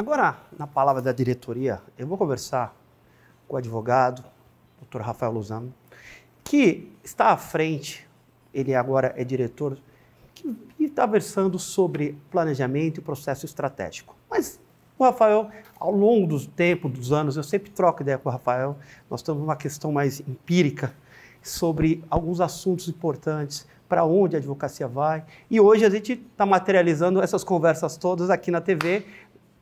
Agora, na palavra da diretoria, eu vou conversar com o advogado, Dr. Rafael Luzano, que está à frente, ele agora é diretor, que está versando sobre planejamento e processo estratégico. Mas o Rafael, ao longo do tempo, dos anos, eu sempre troco ideia com o Rafael, nós temos uma questão mais empírica sobre alguns assuntos importantes, para onde a advocacia vai. E hoje a gente está materializando essas conversas todas aqui na TV,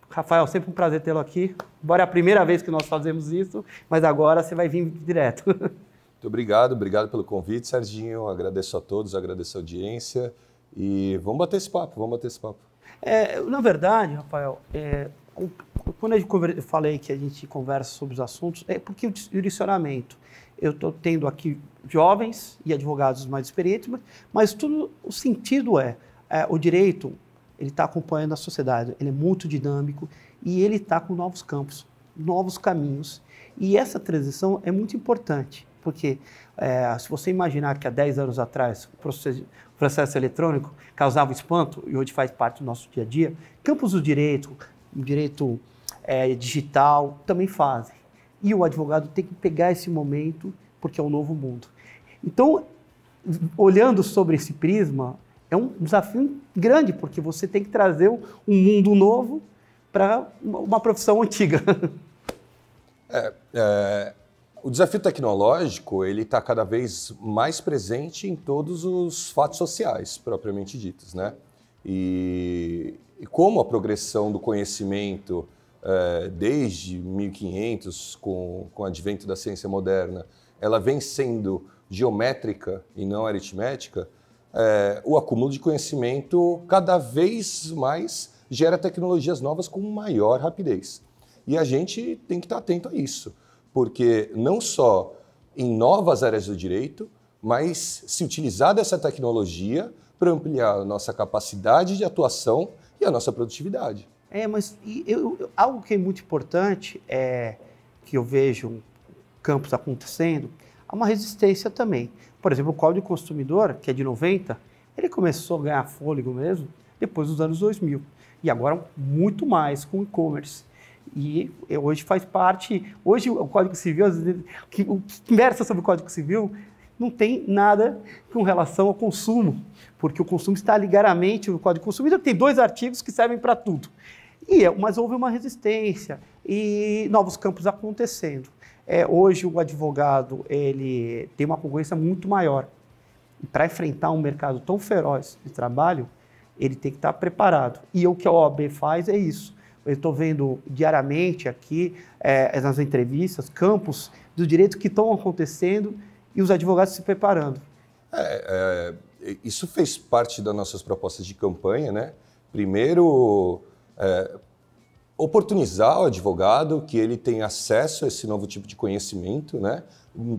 Rafael, sempre um prazer tê-lo aqui. Embora é a primeira vez que nós fazemos isso, mas agora você vai vir direto. Muito obrigado, obrigado pelo convite, Serginho. Agradeço a todos, agradeço a audiência. E vamos bater esse papo, vamos bater esse papo. É, na verdade, Rafael, é, quando eu falei que a gente conversa sobre os assuntos, é porque o direcionamento. Eu estou tendo aqui jovens e advogados mais experientes, mas, mas tudo o sentido é, é o direito ele está acompanhando a sociedade, ele é muito dinâmico e ele está com novos campos, novos caminhos. E essa transição é muito importante, porque é, se você imaginar que há 10 anos atrás o processo, processo, eletrônico causava espanto, e hoje faz parte do nosso dia a dia, campos do direito, direito é, digital, também fazem. E o advogado tem que pegar esse momento, porque é um novo mundo. Então, olhando sobre esse prisma, é um desafio grande, porque você tem que trazer um mundo novo para uma profissão antiga. É, é, o desafio tecnológico ele está cada vez mais presente em todos os fatos sociais propriamente ditos, né? E, e como a progressão do conhecimento é, desde 1500 com, com o advento da ciência moderna, ela vem sendo geométrica e não aritmética, é, o acúmulo de conhecimento cada vez mais gera tecnologias novas com maior rapidez. E a gente tem que estar atento a isso, porque não só em novas áreas do direito, mas se utilizar dessa tecnologia para ampliar a nossa capacidade de atuação e a nossa produtividade. É, mas eu, eu, algo que é muito importante é que eu vejo campos acontecendo há uma resistência também. Por exemplo, o Código Consumidor, que é de 90, ele começou a ganhar fôlego mesmo depois dos anos 2000. E agora muito mais com e-commerce. E hoje faz parte. Hoje o Código Civil, o que conversa sobre o Código Civil, não tem nada com relação ao consumo, porque o consumo está ligeiramente no Código Consumidor, tem dois artigos que servem para tudo. E, é, mas houve uma resistência e novos campos acontecendo. É, hoje o advogado ele tem uma concorrência muito maior. Para enfrentar um mercado tão feroz de trabalho, ele tem que estar tá preparado. E o que a OAB faz é isso. Eu estou vendo diariamente aqui, é, é, nas entrevistas, campos do direito que estão acontecendo e os advogados se preparando. É, é, isso fez parte das nossas propostas de campanha, né? Primeiro, é, oportunizar o advogado que ele tem acesso a esse novo tipo de conhecimento, né,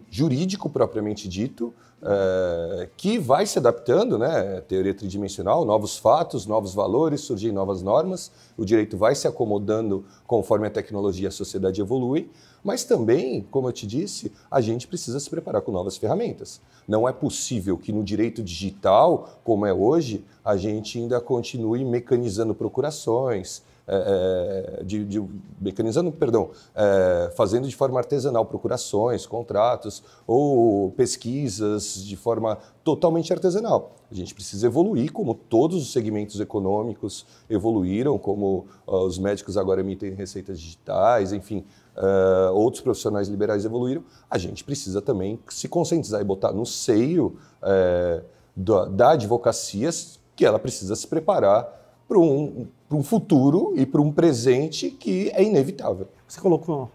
jurídico propriamente dito, é, que vai se adaptando, né, teoria tridimensional, novos fatos, novos valores, surgem novas normas, o direito vai se acomodando conforme a tecnologia e a sociedade evoluem, mas também, como eu te disse, a gente precisa se preparar com novas ferramentas. Não é possível que no direito digital, como é hoje, a gente ainda continue mecanizando procurações, é, é, de, de, mecanizando, perdão, é, fazendo de forma artesanal procurações, contratos ou pesquisas de forma totalmente artesanal. A gente precisa evoluir, como todos os segmentos econômicos evoluíram, como os médicos agora emitem receitas digitais, enfim, Uh, outros profissionais liberais evoluíram, a gente precisa também se conscientizar e botar no seio uh, da, da advocacia que ela precisa se preparar para um, para um futuro e para um presente que é inevitável. Você colocou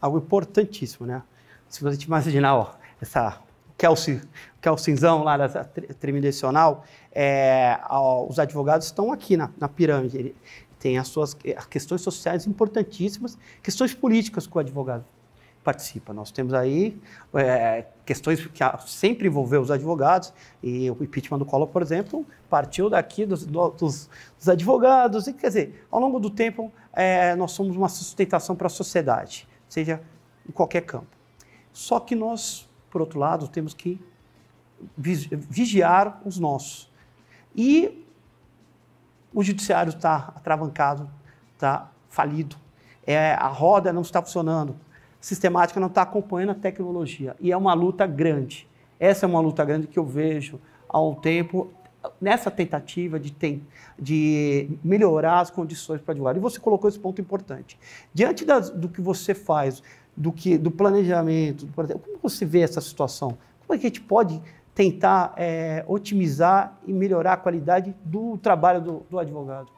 algo importantíssimo, né? Se você te imaginar, ó, essa Kelsey, Kelseyzão lá da tridimensional, é, os advogados estão aqui na, na pirâmide. Ele tem as suas eh, questões sociais importantíssimas, questões políticas com o advogado participa. Nós temos aí é, questões que sempre envolveu os advogados, e o impeachment do Collor, por exemplo, partiu daqui dos, dos, dos advogados. E, quer dizer, ao longo do tempo, é, nós somos uma sustentação para a sociedade, seja em qualquer campo. Só que nós, por outro lado, temos que vigiar os nossos. E o judiciário está atravancado, está falido, é, a roda não está funcionando sistemática não está acompanhando a tecnologia. E é uma luta grande. Essa é uma luta grande que eu vejo há um tempo nessa tentativa de, tem, de melhorar as condições para advogado. E você colocou esse ponto importante. Diante das, do que você faz, do, que, do planejamento, como você vê essa situação? Como é que a gente pode tentar é, otimizar e melhorar a qualidade do trabalho do, do advogado?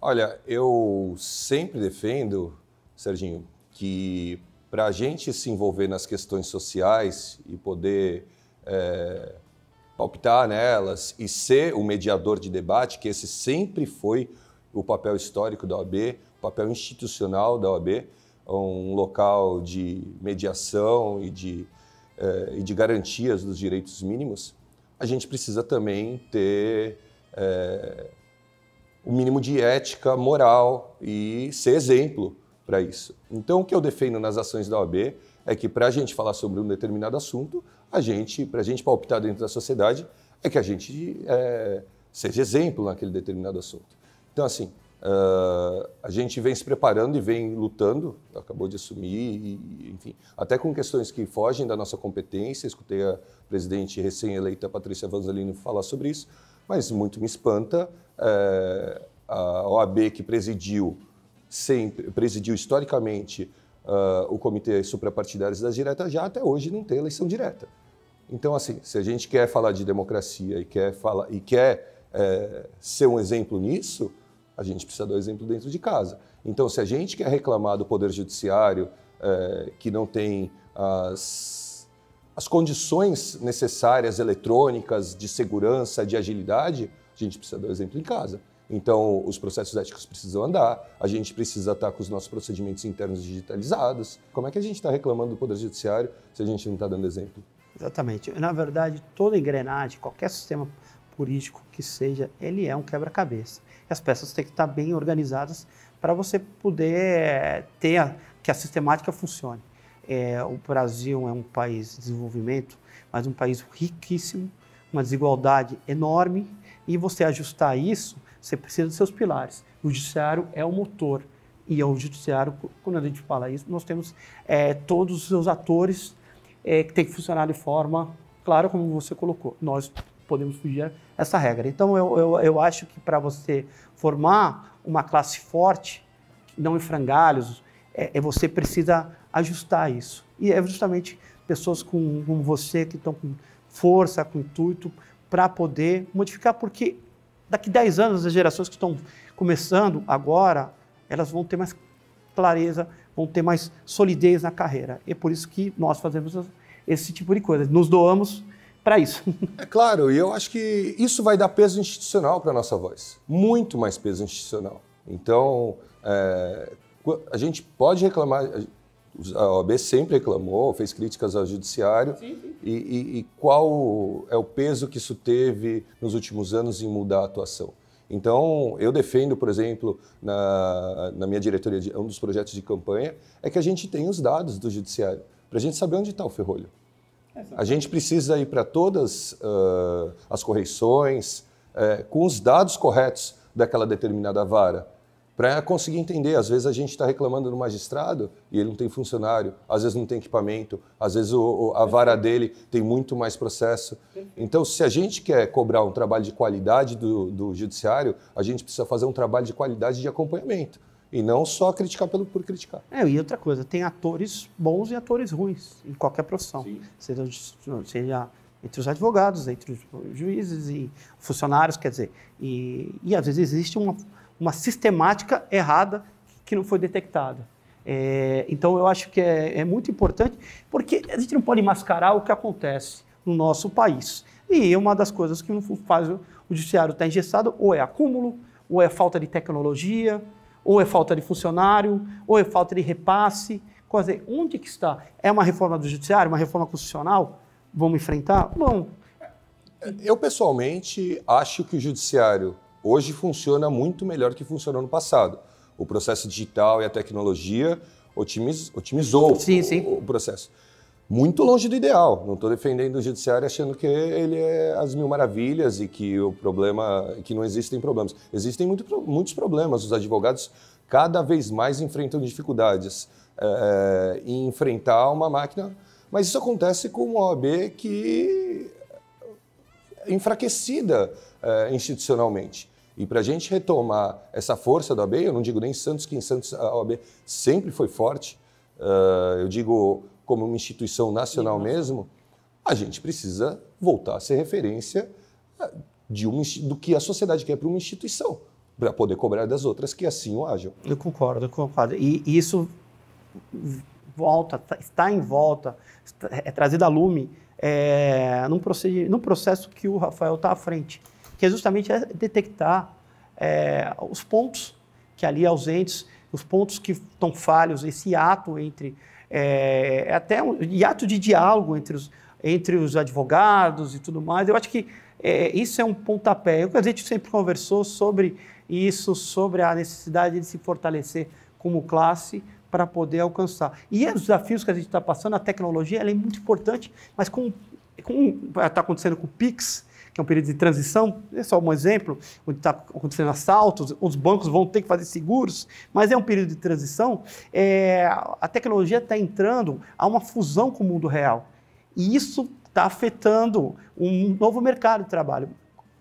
Olha, eu sempre defendo, Serginho, que para a gente se envolver nas questões sociais e poder é, palpitar nelas e ser o mediador de debate, que esse sempre foi o papel histórico da OAB, o papel institucional da OAB, um local de mediação e de, é, e de garantias dos direitos mínimos, a gente precisa também ter é, o é, um mínimo de ética moral e ser exemplo para isso. Então, o que eu defendo nas ações da OAB é que para a gente falar sobre um determinado assunto, a gente, para a gente palpitar dentro da sociedade, é que a gente é, seja exemplo naquele determinado assunto. Então, assim, uh, a gente vem se preparando e vem lutando, acabou de assumir, e, enfim, até com questões que fogem da nossa competência. Escutei a presidente recém-eleita Patrícia Vanzolini falar sobre isso, mas muito me espanta uh, a OAB que presidiu sempre presidiu historicamente uh, o Comitê Suprapartidários das Diretas já até hoje não tem eleição direta. Então, assim, se a gente quer falar de democracia e quer, falar, e quer é, ser um exemplo nisso, a gente precisa dar exemplo dentro de casa. Então, se a gente quer reclamar do Poder Judiciário, é, que não tem as, as condições necessárias eletrônicas, de segurança, de agilidade, a gente precisa dar exemplo em casa. Então, os processos éticos precisam andar, a gente precisa estar com os nossos procedimentos internos digitalizados. Como é que a gente está reclamando do Poder Judiciário se a gente não está dando exemplo? Exatamente. Na verdade, toda engrenagem, qualquer sistema político que seja, ele é um quebra-cabeça. As peças têm que estar bem organizadas para você poder eh, ter a, que a sistemática funcione. É, o Brasil é um país de desenvolvimento, mas um país riquíssimo, uma desigualdade enorme, e você ajustar isso você precisa dos seus pilares. O judiciário é o motor. E é o judiciário, quando a gente fala isso, nós temos é, todos os seus atores é, que tem que funcionar de forma clara, como você colocou. Nós podemos fugir essa regra. Então, eu, eu, eu acho que para você formar uma classe forte, não em frangalhos, é, é você precisa ajustar isso. E é justamente pessoas como você que estão com força, com intuito, para poder modificar, porque Daqui 10 anos, as gerações que estão começando agora, elas vão ter mais clareza, vão ter mais solidez na carreira. E é por isso que nós fazemos esse tipo de coisa. Nos doamos para isso. É claro, e eu acho que isso vai dar peso institucional para a nossa voz. Muito mais peso institucional. Então, é, a gente pode reclamar, a OAB sempre reclamou, fez críticas ao judiciário. Sim, sim. E, e, e, qual é o peso que isso teve nos últimos anos em mudar a atuação? Então, eu defendo, por exemplo, na, na minha diretoria, de, um dos projetos de campanha é que a gente tem os dados do judiciário, para a gente saber onde está o ferrolho. A gente precisa ir para todas uh, as correções uh, com os dados corretos daquela determinada vara para conseguir entender. Às vezes a gente está reclamando do magistrado e ele não tem funcionário, às vezes não tem equipamento, às vezes o, o, a vara dele tem muito mais processo. Então, se a gente quer cobrar um trabalho de qualidade do, do judiciário, a gente precisa fazer um trabalho de qualidade de acompanhamento. E não só criticar pelo, por criticar. É, e outra coisa, tem atores bons e atores ruins em qualquer profissão. Seja, seja entre os advogados, entre os juízes e funcionários, quer dizer. E, e às vezes existe uma, uma sistemática errada que não foi detectada. É, então, eu acho que é, é, muito importante, porque a gente não pode mascarar o que acontece no nosso país. E uma das coisas que faz o, judiciário estar tá engessado ou é acúmulo, ou é falta de tecnologia, ou é falta de funcionário, ou é falta de repasse. Quer dizer, onde que está? É uma reforma do judiciário, uma reforma constitucional? Vamos enfrentar? Bom. É, é, eu, pessoalmente, acho que o judiciário hoje funciona muito melhor que funcionou no passado. O processo digital e a tecnologia otimiz, otimizou sim, sim. O, processo. Muito longe do ideal. Não estou defendendo o judiciário achando que ele é as mil maravilhas e que o problema, que não existem problemas. Existem muito, muitos problemas. Os advogados cada vez mais enfrentam dificuldades é, em enfrentar uma máquina. Mas isso acontece com uma OAB que é enfraquecida é, institucionalmente. E para a gente retomar essa força da OAB, eu não digo nem Santos, que em Santos a OAB sempre foi forte, uh, eu digo como uma instituição nacional mesmo, a gente precisa voltar a ser referência de uma, do que a sociedade quer para uma instituição, para poder cobrar das outras que assim o hajam. Eu concordo, eu concordo. E, isso volta, tá, está em volta, é, é trazido a lume é, num, num processo que o Rafael está à frente que é justamente é detectar é, os pontos que ali ausentes, os pontos que estão falhos, esse ato entre é, é até um ato de diálogo entre os, entre os advogados e tudo mais. Eu acho que é, isso é um pontapé. Eu, a gente sempre conversou sobre isso, sobre a necessidade de se fortalecer como classe para poder alcançar. E os desafios que a gente está passando, a tecnologia ela é muito importante, mas como está acontecendo com o PIX, que é um período de transição, é só um exemplo, onde está acontecendo assaltos, os bancos vão ter que fazer seguros, mas é um período de transição, é, a tecnologia está entrando a uma fusão com o mundo real. E isso está afetando um novo mercado de trabalho.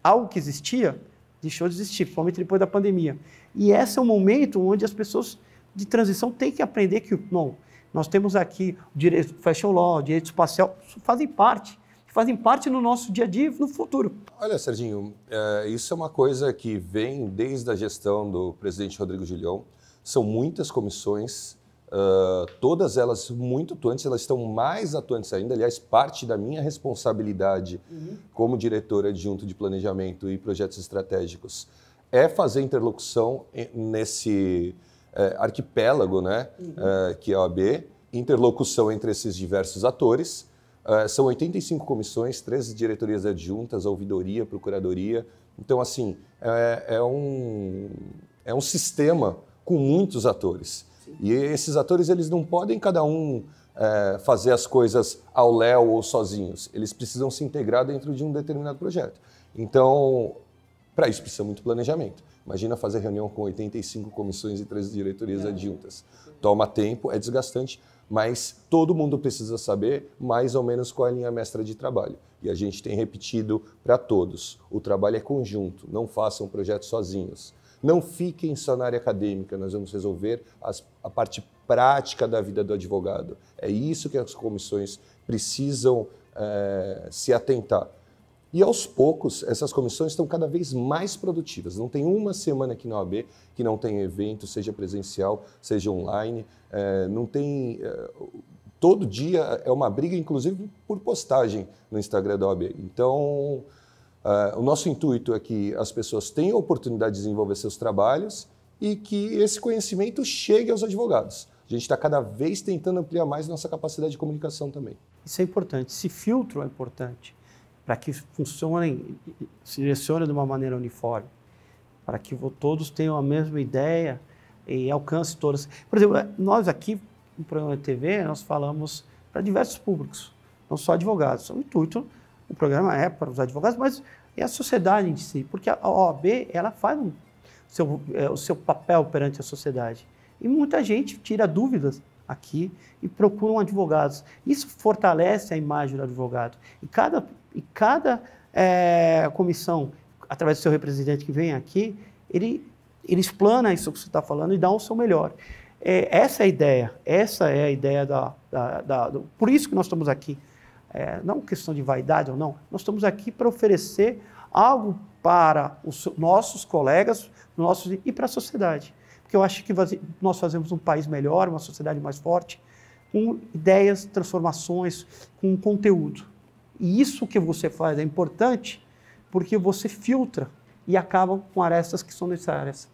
Algo que existia deixou de existir, principalmente depois da pandemia. E esse é o momento onde as pessoas de transição têm que aprender que, não, nós temos aqui o direito fashion law, o direito espacial, fazem parte fazem parte no nosso dia a dia no futuro. Olha, Serginho, é, isso é uma coisa que vem desde a gestão do presidente Rodrigo Gilhão. São muitas comissões, uh, todas elas muito atuantes, elas estão mais atuantes ainda. Aliás, parte da minha responsabilidade uhum. como diretor adjunto de planejamento e projetos estratégicos é fazer interlocução nesse é, arquipélago, né, uhum. É, que é a OAB, interlocução entre esses diversos atores ah, são 85 comissões, 13 diretorias adjuntas, ouvidoria, procuradoria. Então, assim, é, é um, é um sistema com muitos atores. Sim. E esses atores, eles não podem cada um é, fazer as coisas ao léu ou sozinhos. Eles precisam se integrar dentro de um determinado projeto. Então, para isso precisa muito planejamento. Imagina fazer reunião com 85 comissões e três diretorias é. adjuntas. Toma tempo, é desgastante, mas todo mundo precisa saber mais ou menos qual é a linha mestra de trabalho. E a gente tem repetido para todos: o trabalho é conjunto, não façam projetos sozinhos. Não fiquem só na área acadêmica, nós vamos resolver as, a parte prática da vida do advogado. É isso que as comissões precisam é, se atentar. E aos poucos, essas comissões estão cada vez mais produtivas. Não tem uma semana aqui na OAB que não tem evento, seja presencial, seja online. É, não tem. É, todo dia é uma briga, inclusive por postagem no Instagram da OAB. Então, é, o nosso intuito é que as pessoas tenham a oportunidade de desenvolver seus trabalhos e que esse conhecimento chegue aos advogados. A gente está cada vez tentando ampliar mais nossa capacidade de comunicação também. Isso é importante. Esse filtro é importante para que funcionem, se de uma maneira uniforme, para que todos tenham a mesma ideia e alcance todas. Por exemplo, eh, nós aqui no programa de TV, nós falamos para diversos públicos, não só advogados. O intuito, o programa é para os advogados, mas é a sociedade em si, porque a OAB ela faz um, seu, é, o seu papel perante a sociedade. E muita gente tira dúvidas aqui e procuram advogados. Isso fortalece a imagem do advogado. E cada e cada é, comissão, através do seu representante que vem aqui, ele, ele explana isso que você está falando e dá o seu melhor. É, essa é a ideia, essa é a ideia da. da, da do, por isso que nós estamos aqui. É, não questão de vaidade ou não, nós estamos aqui para oferecer algo para os nossos colegas nossos, e para a sociedade. Porque eu acho que nós fazemos um país melhor, uma sociedade mais forte, com ideias, transformações, com conteúdo. E isso que você faz é importante porque você filtra e acaba com arestas que são necessárias.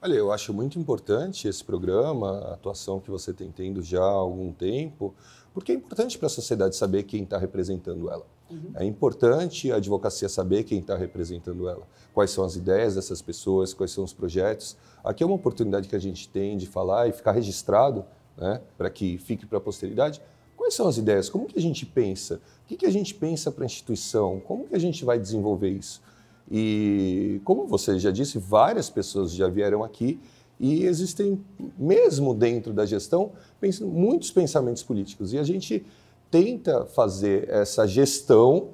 Olha, eu acho muito importante esse programa, a atuação que você tem tendo já há algum tempo, porque é importante para a sociedade saber quem está representando ela. Uhum. É importante a advocacia saber quem está representando ela, quais são as ideias dessas pessoas, quais são os projetos. Aqui é uma oportunidade que a gente tem de falar e ficar registrado, né, para que fique para a posteridade, quais são as ideias? Como que a gente pensa? O que, que a gente pensa para a instituição? Como que a gente vai desenvolver isso? E como você já disse, várias pessoas já vieram aqui e existem, mesmo dentro da gestão, muitos pensamentos políticos. E a gente tenta fazer essa gestão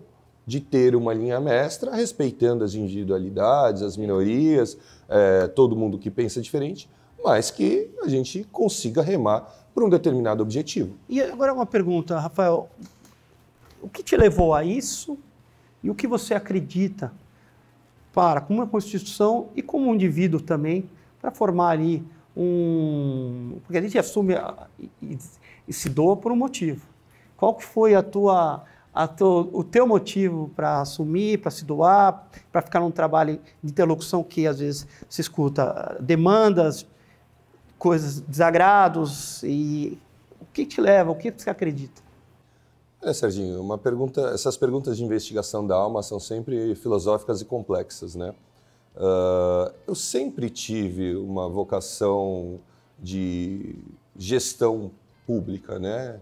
de ter uma linha mestra, respeitando as individualidades, as minorias, é, todo mundo que pensa diferente, mas que a gente consiga remar por um determinado objetivo. E agora uma pergunta, Rafael. O que te levou a isso e o que você acredita para, como uma Constituição e como um indivíduo também, para formar ali um... Porque a gente assume e, e se doa por um motivo. Qual que foi a tua, a o teu motivo para assumir, para se doar, para ficar num trabalho de interlocução que às vezes se escuta ah, demandas coisas, desagrados e o que te leva, o que você acredita? é, Serginho, uma pergunta, essas perguntas de investigação da alma são sempre filosóficas e complexas, né? Uh, eu sempre tive uma vocação de gestão pública, né?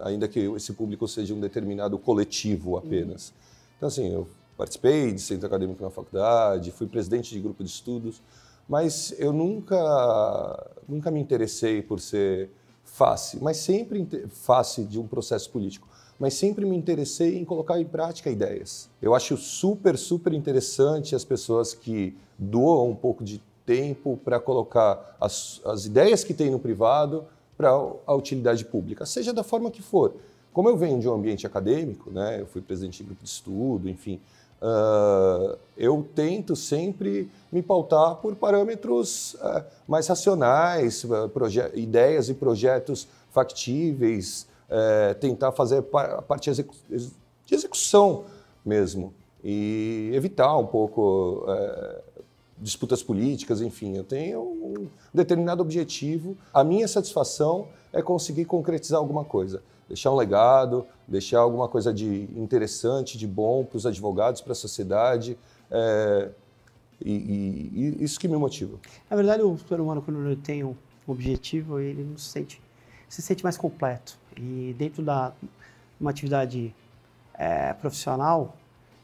Ainda que esse público seja um determinado coletivo apenas. Uhum. Então, assim, eu participei de centro acadêmico na faculdade, fui presidente de grupo de estudos, mas eu nunca, nunca me interessei por ser face, mas sempre face de um processo político. Mas sempre me interessei em colocar em prática ideias. Eu acho super, super interessante as pessoas que doam um pouco de tempo para colocar as, as ideias que tem no privado para a utilidade pública, seja da forma que for. Como eu venho de um ambiente acadêmico, né, eu fui presidente de grupo de estudo, enfim, Uh, eu tento sempre me pautar por parâmetros uh, mais racionais, uh, ideias e projetos factíveis, eh, tentar fazer par a parte de execução mesmo e evitar um pouco eh, disputas políticas, enfim, eu tenho um determinado objetivo. A minha satisfação é conseguir concretizar alguma coisa deixar um legado, deixar alguma coisa de interessante, de bom para os advogados, para a sociedade. É, e, e, e, isso que me motiva. Na verdade, o ser humano, quando ele tem um objetivo, ele não se sente, se sente mais completo. E dentro da uma atividade é, profissional,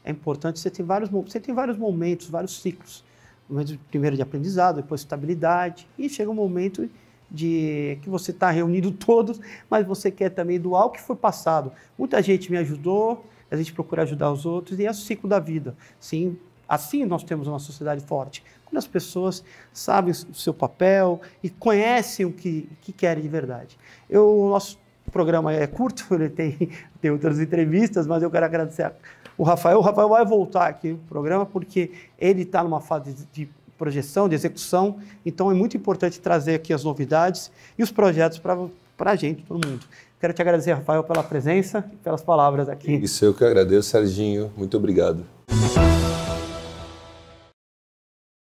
é importante você ter vários, você tem vários momentos, vários ciclos. momento primeiro de aprendizado, depois estabilidade, e chega um momento de que você está reunindo todos, mas você quer também doar o que foi passado. Muita gente me ajudou, a gente procura ajudar os outros e é assim o ciclo da vida. Sim, assim nós temos uma sociedade forte. Quando as pessoas sabem o seu papel e conhecem o que, que querem de verdade. Eu, o nosso programa é curto, ele tem, tem outras entrevistas, mas eu quero agradecer o Rafael. O Rafael vai voltar aqui no programa porque ele está numa fase de projeção, de execução. Então é muito importante trazer aqui as novidades e os projetos para a gente, todo mundo. Quero te agradecer, Rafael, pela presença e pelas palavras aqui. Isso eu que agradeço, Serginho. Muito obrigado.